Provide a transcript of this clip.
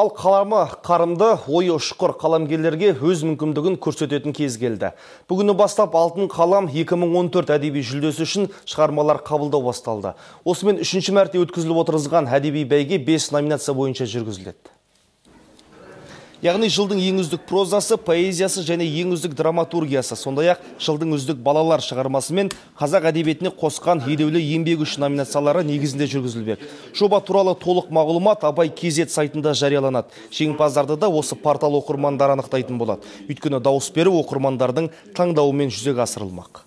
Ал қаламы қарымды, ойы ұшқыр қаламгерлерге өз мүмкіндігін көрсететін кез келді. Бүгіні бастап алтын қалам 2014 әдеби жүлдесі үшін шығармалар қабылдау басталды. Осымен үшінші мәрте өткізіліп отырызған әдеби бәйге 5 номинация бойынша жүргізіледі яғни жылдың ең үздік прозасы поэзиясы және ең үздік драматургиясы сондай ақ жылдың үздік балалар шығармасы мен қазақ әдебиетіне қосқан елеулі еңбегі үшін номинациялары негізінде жүргізілбек жоба туралы толық мағлұмат абай kz сайтында жарияланады жеңімпаздарды да осы портал оқырмандары анықтайтын болады өйткені дауыс беру оқырмандардың таңдауымен жүзеге асырылмақ